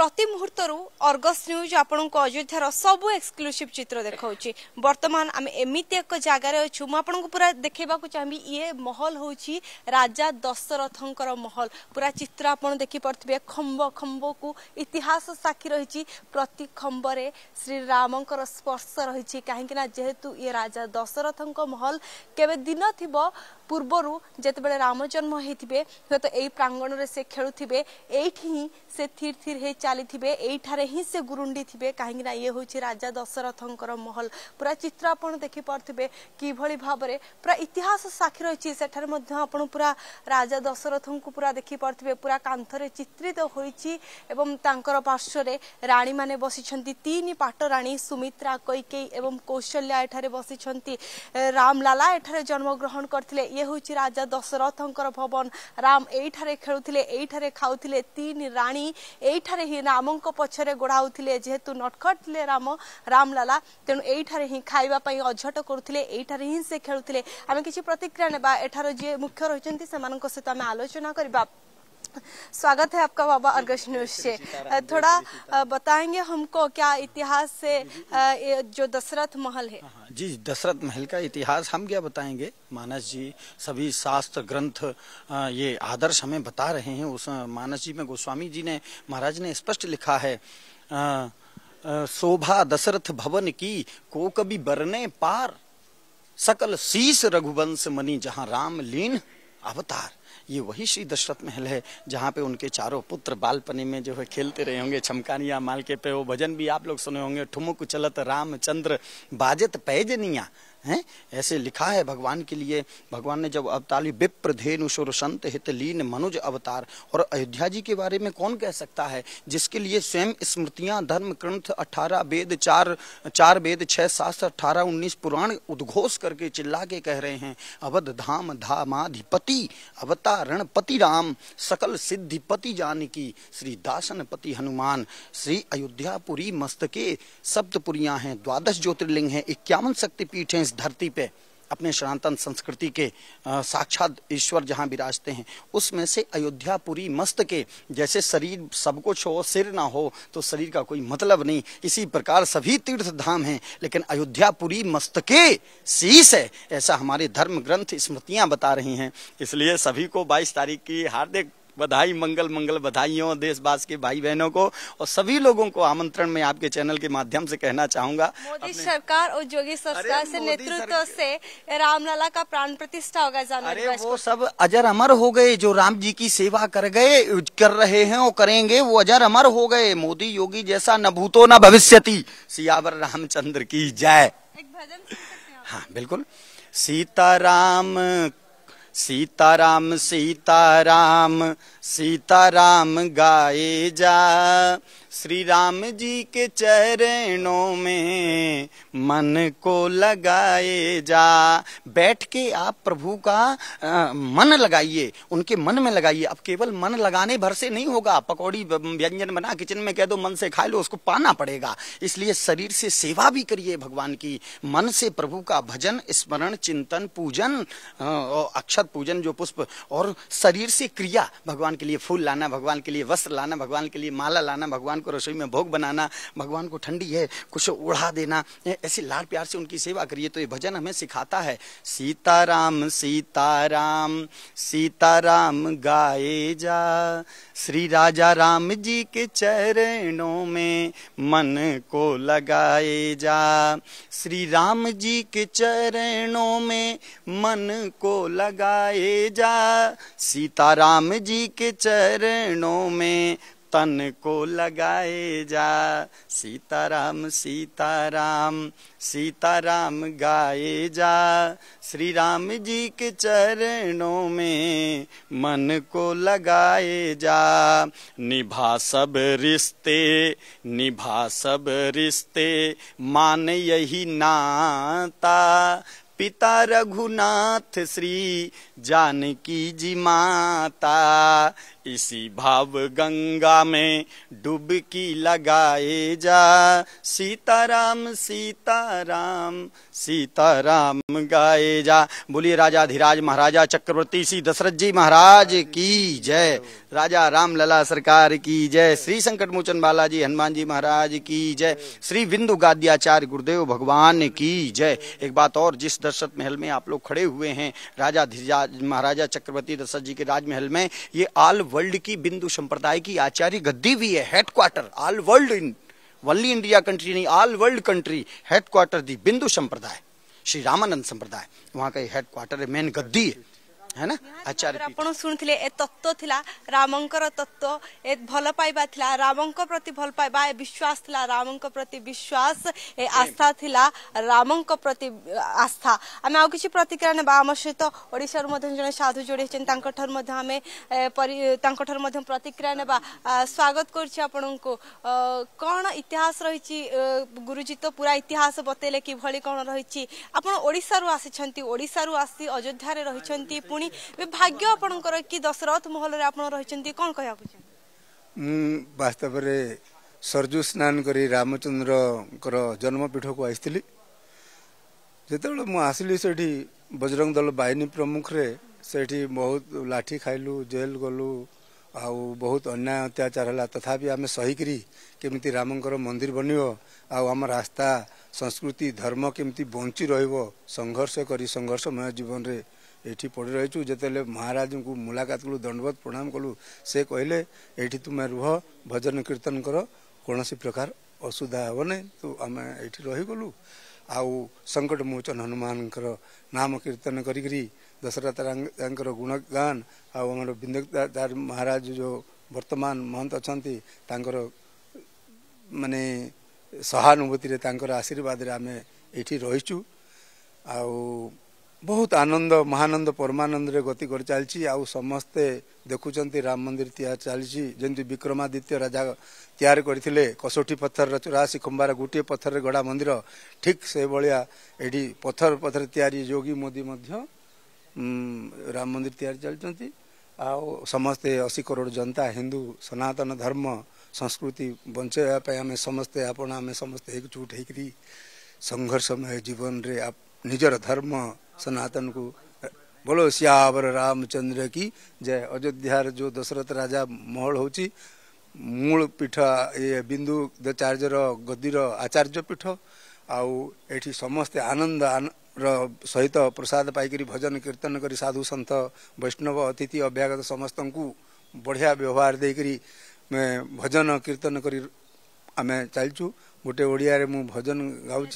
প্রতি মুহূর্তর Argus news আপনার অযোধ্যার সব এক্সক্লুসিভ চিত্র দেখাচ্ছি বর্তমান আমি এমিতি এক জায়গার অছু মু আপনার পুরা দেখে চাহিদি ইয়ে মহল হচ্ছে রাজা দশরথঙ্কর মহল পুরা চিত্র আপনার দেখিপারে খম্ব খম্বকু ইতিহাস সাক্ষী রয়েছে প্রতি খম্বরে শ্রীরামঙ্কর স্পর্শ রয়েছে কিনা যেহেতু ইয়ে রাজা দশরথঙ্ক মহল কেবে দিন থিব পূর্বরু যেতবে রামজন্ম হয়েছে হয়তো এই প্রাঙ্গণরে সে খেলুবে এইটি হি সে থির থির হয়ে চালিবে এইঠারে হি সে গুরুণ্ডি থিবে কিনা ইয়ে হচ্ছে রাজা দশরথঙ্কর মহল পুরা চিত্র আপনার দেখিপারে কিভাবে ভাবে পুরা ইতিহাস সাক্ষী রয়েছে সেঠার মধ্যে আপনার পুরা রাজা দশরথঙ্কু পুরা দেখিপারে পুরা কান্থরে চিত্রিত হয়েছি এবং তাঁর পার্শ্বরে রাণী মানে বসিছেন তিন পাট রাণী সুমিত্রা কৈকেয়ী এবং কৌশল্যা এঠারে বসিছেন রামলালা এঠারে জন্মগ্রহণ করলে ইয়ে হচ্ছে রাজা দশরথঙ্কর ভবন রাম এইঠারে খেলুলে এইঠারে খাওলে তিন রাণী এইঠারে হি রামঙ্ক পছরে গোড়াউলে যেহেতু নটখটলে রাম রামলালা তেণু এইঠারে হি খাইবা পাই অঝট করুলে এইঠারে হি সে খেলুলে আমি কিছু প্রতিক্রিয়া নেবা এঠার যে মুখ্য রয়েছেন সেমানক সহ আমি আলোচনা করা स्वागत है आपका बाबा अर्गश न्यूज से थोड़ा बताएंगे हमको क्या इतिहास से जो दशरथ महल है हाँ, हाँ, जी दशरथ महल का इतिहास हम क्या बताएंगे मानस जी सभी शास्त्र ग्रंथ ये आदर्श हमें बता रहे हैं उस मानस जी में गोस्वामी जी ने महाराज ने स्पष्ट लिखा है शोभा दशरथ भवन की को कभी बरने पार सकल शीश रघुवंश मनी जहां राम लीन अवतार ये वही श्री दशरथ महल है जहाँ पे उनके चारों पुत्र बालपनी में जो है खेलते रहे होंगे छमकानिया मालके पे वो भजन भी आप लोग सुने होंगे ठुमुक चलत रामचंद्र बाजत पैजनिया हैं ऐसे लिखा है भगवान के लिए भगवान ने जब अवताली विप्र धेनु सुर संत हित लीन मनुज अवतार और अयोध्या जी के बारे में कौन कह सकता है जिसके लिए स्वयं स्मृतियां धर्म ग्रंथ अठारह वेद चार चार वेद छह शास्त्र अठारह उन्नीस पुराण उद्घोष करके चिल्ला के कह रहे हैं अवध धाम धामाधिपति अवतारण पति राम सकल सिद्धिपति जानकी श्री दासन पति हनुमान श्री अयोध्यापुरी मस्तके सप्तपुरिया हैं द्वादश ज्योतिर्लिंग है इक्यावन शक्तिपीठ हैं इस धरती पे अपने सनातन संस्कृति के साक्षात ईश्वर जहाँ विराजते हैं उसमें से पूरी मस्त के जैसे शरीर सब कुछ हो सिर ना हो तो शरीर का कोई मतलब नहीं इसी प्रकार सभी तीर्थ धाम हैं लेकिन अयोध्यापुरी मस्त के शीश है ऐसा हमारे धर्म ग्रंथ स्मृतियाँ बता रही हैं इसलिए सभी को बाईस तारीख की हार्दिक बधाई मंगल मंगल बधाइयों देशवास के भाई बहनों को और सभी लोगों को आमंत्रण में आपके चैनल के माध्यम से कहना चाहूंगा मोदी सरकार और योगी सरकार से नेतृत्व से रामलला का प्राण प्रतिष्ठा होगा अरे वो सब अजर अमर हो गए जो राम जी की सेवा कर गए कर रहे हैं और करेंगे वो अजर अमर हो गए मोदी योगी जैसा न भूतो न भविष्य सियावर रामचंद्र की जय हाँ बिल्कुल सीताराम सीताराम सीताराम सीताराम गाए जा श्री राम जी के चरणों में मन को लगाए जा बैठ के आप प्रभु का आ, मन लगाइए उनके मन में लगाइए अब केवल मन लगाने भर से नहीं होगा पकौड़ी व्यंजन बना किचन में कह दो मन से खा लो उसको पाना पड़ेगा इसलिए शरीर से सेवा भी करिए भगवान की मन से प्रभु का भजन स्मरण चिंतन पूजन और पूजन जो पुष्प और शरीर से क्रिया भगवान के लिए फूल लाना भगवान के लिए वस्त्र लाना भगवान के लिए माला लाना भगवान को रसोई में भोग बनाना भगवान को ठंडी है कुछ उड़ा देना ऐसे लाल प्यार से उनकी सेवा करिए तो ये भजन हमें सिखाता है सीताराम सीताराम सीताराम गाए जा श्री राजा राम जी के चरणों में मन को लगाए जा श्री राम जी के चरणों में मन को लगाए जा सीताराम जी के चरणों में तन को लगाए जा सीताराम सीताराम सीताराम गाए जा श्री राम जी के चरणों में मन को लगाए जा निभा सब रिश्ते निभा सब रिश्ते मान यही नाता पिता रघुनाथ श्री जानकी जी माता इसी भाव गंगा में डुबकी लगाए जा सीताराम सीताराम सीताराम गाए जा बोलिए राजा धीराज महाराजा चक्रवर्ती श्री दशरथ जी महाराज की जय राजा राम लला सरकार की जय श्री संकट मोचन बालाजी हनुमान जी महाराज की जय श्री बिंदु गाद्याचार्य गुरुदेव भगवान की जय एक बात और जिस दशरथ महल में आप लोग खड़े हुए हैं राजा महाराजा चक्रवर्ती दशरथ जी के राजमहल में ये ऑल वर्ल्ड की बिंदु संप्रदाय की आचार्य गद्दी भी है headquarter all world in only India country नहीं all world country headquarter the बिंदु संप्रदाय श्री रामानंद संप्रदाय वहाँ का हेडक्वार्टर है मेन गद्दी है है ना आचार्य आपण शुणुले ए तत्व थिला रामंकर तत्व ए भल पाइबा थिला रामंक प्रति भल पाइबा ए विश्वास थिला रामंक प्रति विश्वास ए आस्था थिला रामंक प्रति आस्था आमे आउ किछि प्रतिक्रिया नेबा आम सहित ओडिसा रु मधन जने साधु जोड़ी हेचन तांकर ठर मध आमे तांकर ठर मध प्रतिक्रिया नेबा स्वागत करछि आपनकु कोन इतिहास रहिछि गुरुजी तो पूरा इतिहास बतेले कि भली कोन रहिछि आपण ओडिसा रु आसी छंती ओडिसा रु आसी अयोध्या रे रहिछंती पुणी ଭାଗ୍ୟ ଆପଣଙ୍କର କି ଦଶରଥ ମହଲରେ ଆପଣ ରହିଛନ୍ତି କଣ କହିବାକୁ ମୁଁ ବାସ୍ତବରେ ସରଜୁ ସ୍ନାନ କରି ରାମଚନ୍ଦ୍ରଙ୍କର ଜନ୍ମପୀଠକୁ ଆସିଥିଲି ଯେତେବେଳେ ମୁଁ ଆସିଲି ସେଠି ବଜରଙ୍ଗ ଦଳ ବାହିନୀ ପ୍ରମୁଖରେ ସେଇଠି ବହୁତ ଲାଠି ଖାଇଲୁ ଜେଲ୍ ଗଲୁ ଆଉ ବହୁତ ଅନ୍ୟାୟ ଅତ୍ୟାଚାର ହେଲା ତଥାପି ଆମେ ସହିକରି କେମିତି ରାମଙ୍କର ମନ୍ଦିର ବନିବ ଆଉ ଆମ ରାସ୍ତା ସଂସ୍କୃତି ଧର୍ମ କେମିତି ବଞ୍ଚି ରହିବ ସଂଘର୍ଷ କରି ସଂଘର୍ଷମୟ ଜୀବନରେ एठी महाराज को मुलाकात मुलाकातु दंडवत प्रणाम कलु से कहले एठी एम रुह भजन कीर्तन कीर्तनको कनसि प्रकार असुविधा हे नै तिमी रहिगलु आउ संकट मोचन हनुमानको नाम कीर्तन गरिसरथ गुणगान आउँदै महाराज जो वर्तमान महंत महन्त अन्तिर महानुभूतिर आशीर्वादले आम एु आ ବହୁତ ଆନନ୍ଦ ମହାନନ୍ଦ ପରମାନନ୍ଦରେ ଗତି କରିଚାଲିଛି ଆଉ ସମସ୍ତେ ଦେଖୁଛନ୍ତି ରାମ ମନ୍ଦିର ତିଆରି ଚାଲିଛି ଯେମିତି ବିକ୍ରମାଦିତ୍ୟ ରାଜା ତିଆରି କରିଥିଲେ କଷଠି ପଥରର ଚୁରାଶୀ ଖମ୍ବାର ଗୋଟିଏ ପଥରରେ ଗଡ଼ା ମନ୍ଦିର ଠିକ୍ ସେଭଳିଆ ଏଠି ପଥର ପଥର ତିଆରି ଯୋଗୀ ମୋଦି ମଧ୍ୟ ରାମ ମନ୍ଦିର ତିଆରି ଚାଲିଛନ୍ତି ଆଉ ସମସ୍ତେ ଅଶୀ କରୋଡ଼ ଜନତା ହିନ୍ଦୁ ସନାତନ ଧର୍ମ ସଂସ୍କୃତି ବଞ୍ଚାଇବା ପାଇଁ ଆମେ ସମସ୍ତେ ଆପଣ ଆମେ ସମସ୍ତେ ଏକଜୁଟ ହେଇକିରି ସଂଘର୍ଷମୟ ଜୀବନରେ ନିଜର ଧର୍ମ सनातनको की कि अयोध्या जो दशरथ राजा महल हौ मूल पीठ य विन्दुचार्य र गदीर आचार्य पीठ आउ र आनन्द प्रसाद पाक भजन कीर्तन साधु सन्त वैष्णव अतिथि अभ्यागत समस्तु बढिया व्यवहार दिकी भजन कीर्तन कि आमे चाहिँ गोटे ओडले म भजन गाउँ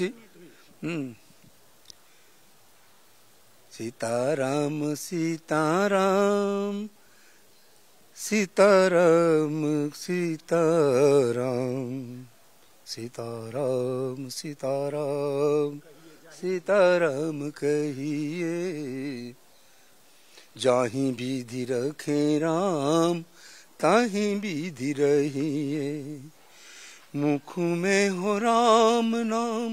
सीताराम सीताराम सीताराम सीताराम सीताराम सीताराम सीताराम कहिए जाही विधि रखे राम ताही विधि रहिए मुख में हो राम नाम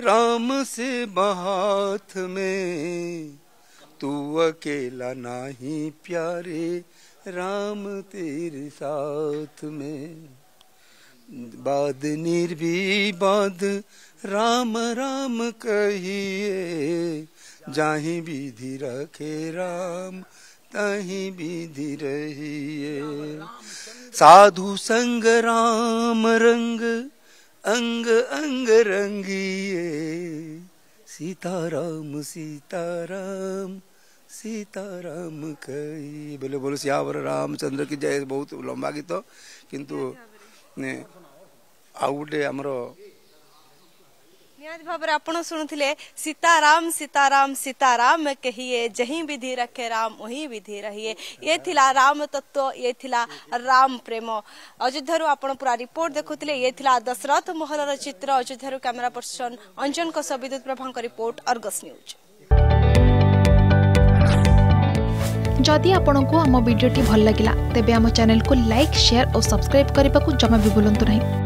राम से बात में तू अकेला नाही प्यारे राम तेरे साथ में बाद निर्भी बाद राम राम कहिए जाही विधि रखे राम तही विधि रहिए साधु संग राम रंग अंग अंग रंगिए सीताराम सीताराम सीताराम कई बोले बोलो सियावर रामचंद्र की जय बहुत लंबा गीत किंतु ଆଉ ଗୋଟେ ଆମର आपनो सीताराम सीताराम सीताराम कहिए जही विधि रखे राम ओही विधि रहिए ये थिला राम तत्व ये थिला राम प्रेम अयोध्या आपन पूरा रिपोर्ट देखुथिले ये थिला दशरथ महलर चित्र अयोध्या कैमरा पर्सन अंजन को सविद्युत प्रभा रिपोर्ट अर्गस न्यूज जदि आपण आम भिडी भल लगा तेब चेल को लाइक सेयार और सब्सक्राइब करने को जमा भी बुलां नहीं